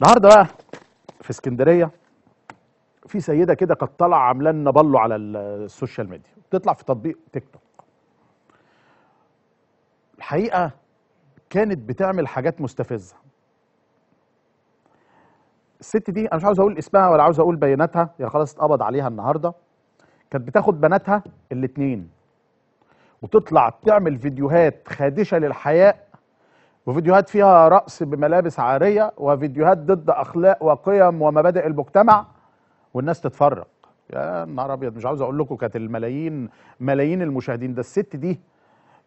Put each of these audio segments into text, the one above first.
النهارده بقى في اسكندريه في سيده كده كانت طالعه عامله لنا على السوشيال ميديا بتطلع في تطبيق تيك توك الحقيقه كانت بتعمل حاجات مستفزه الست دي انا مش عاوز اقول اسمها ولا عاوز اقول بياناتها هي خلاص اتقبض عليها النهارده كانت بتاخد بناتها الاثنين وتطلع تعمل فيديوهات خادشه للحياء وفيديوهات فيها رقص بملابس عارية وفيديوهات ضد أخلاق وقيم ومبادئ المجتمع والناس تتفرق يا نهار أبيض مش عاوز أقول لكم كانت الملايين ملايين المشاهدين ده الست دي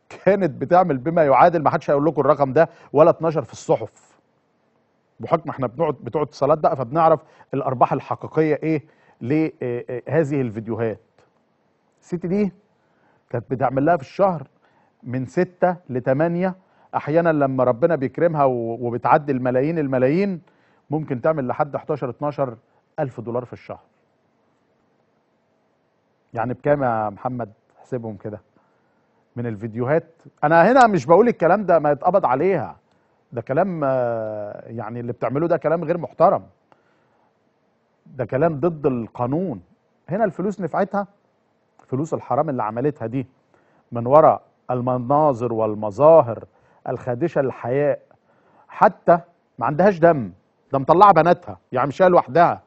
كانت بتعمل بما يعادل ما حدش هيقول لكم الرقم ده ولا 12 في الصحف بحكم احنا بنقعد بتوع اتصالات بقى فبنعرف الارباح الحقيقيه ايه لهذه إيه، إيه، الفيديوهات الست دي كانت بتعمل لها في الشهر من 6 ل 8 احيانا لما ربنا بيكرمها وبتعدي الملايين الملايين ممكن تعمل لحد 11 12 الف دولار في الشهر يعني بكام يا محمد احسبهم كده من الفيديوهات انا هنا مش بقول الكلام ده ما يتقبض عليها ده كلام يعني اللي بتعمله ده كلام غير محترم ده كلام ضد القانون هنا الفلوس نفعتها فلوس الحرام اللي عملتها دي من وراء المناظر والمظاهر الخادشه للحياء حتى ما عندهاش دم ده مطلعه بناتها يعني مشيها لوحدها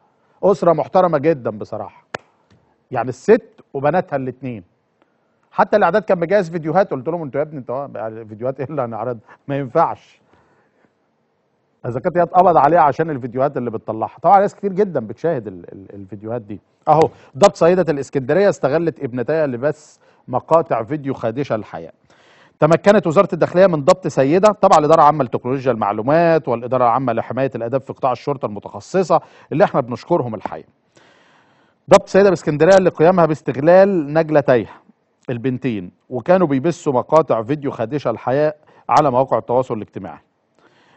اسره محترمه جدا بصراحه يعني الست وبناتها الاثنين حتى الاعداد كان مجهز فيديوهات قلت لهم انتوا يا ابني انتوا يعني فيديوهات ايه اللي هنعرضها ما ينفعش اذا كانت هي اتقبض عليها عشان الفيديوهات اللي بتطلعها طبعا ناس كتير جدا بتشاهد ال ال الفيديوهات دي اهو ضبط صيدة الاسكندريه استغلت ابنتها لبث مقاطع فيديو خادشه الحياه تمكنت وزاره الداخليه من ضبط سيده طبعا الاداره العامه لتكنولوجيا المعلومات والاداره العامه لحمايه الاداب في قطاع الشرطه المتخصصه اللي احنا بنشكرهم الحقيقه. ضبط سيده باسكندريه لقيامها باستغلال نجلتيها البنتين وكانوا بيبثوا مقاطع فيديو خادشه الحياه على مواقع التواصل الاجتماعي.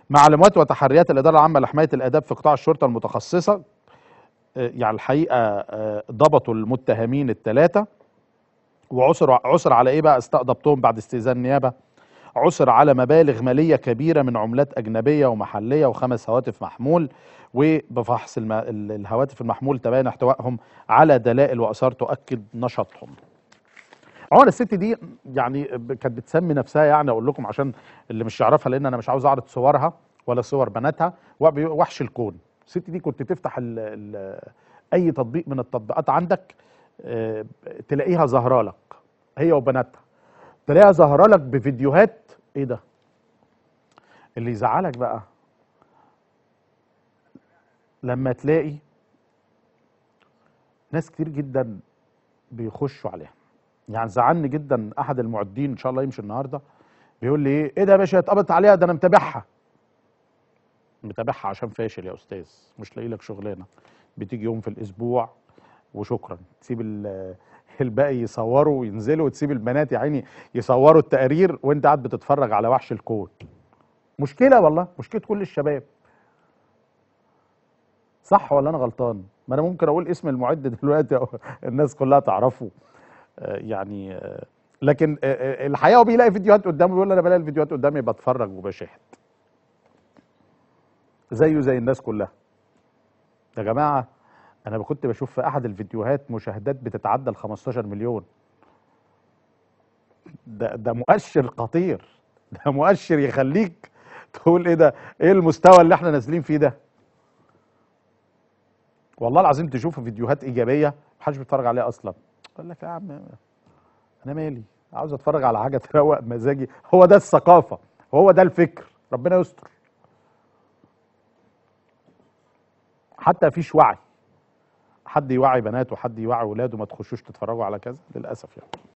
معلومات وتحريات الاداره العامه لحمايه الاداب في قطاع الشرطه المتخصصه آه، يعني الحقيقه آه، آه، ضبطوا المتهمين الثلاثه وعسر عسر على ايه بقى استقطبتهم بعد استئذان النيابه عسر على مبالغ ماليه كبيره من عملات اجنبيه ومحليه وخمس هواتف محمول وبفحص الهواتف المحمول تبين احتوائهم على دلائل واثار تؤكد نشاطهم عمر الست دي يعني كانت بتسمي نفسها يعني اقول لكم عشان اللي مش يعرفها لان انا مش عاوز اعرض صورها ولا صور بناتها وحش الكون الست دي كنت تفتح الـ الـ اي تطبيق من التطبيقات عندك تلاقيها ظاهره لك هي وبناتها تلاقيها ظاهره لك بفيديوهات ايه ده اللي يزعلك بقى لما تلاقي ناس كتير جدا بيخشوا عليها يعني زعلني جدا احد المعدين ان شاء الله يمشي النهارده بيقول لي ايه, إيه ده يا باشا اتقبضت عليها ده انا متابعها متابعها عشان فاشل يا استاذ مش لاقي لك شغلانه بتيجي يوم في الاسبوع وشكرا تسيب الباقي يصوروا وينزلوا وتسيب البنات يا عيني يصوروا التقارير وانت قاعد بتتفرج على وحش الكون مشكله والله مشكله كل الشباب صح ولا انا غلطان ما انا ممكن اقول اسم المعد دلوقتي الناس كلها تعرفه آه، يعني آه، لكن آه، الحقيقه هو بيلاقي فيديوهات قدامه بيقول انا بلاقي الفيديوهات قدامي بتفرج وبشاهد زيه زي الناس كلها يا جماعه انا كنت بشوف في احد الفيديوهات مشاهدات بتتعدى ال 15 مليون ده ده مؤشر خطير ده مؤشر يخليك تقول ايه ده ايه المستوى اللي احنا نازلين فيه ده والله العظيم تشوف فيديوهات ايجابيه محدش بيتفرج عليها اصلا يقول لك يا عم انا مالي عاوز اتفرج على حاجه تروق مزاجي هو ده الثقافه هو ده الفكر ربنا يستر حتى مفيش وعي حد يوعي بناته حد يوعي ولاده ما تخشوش تتفرجوا على كذا للاسف يعني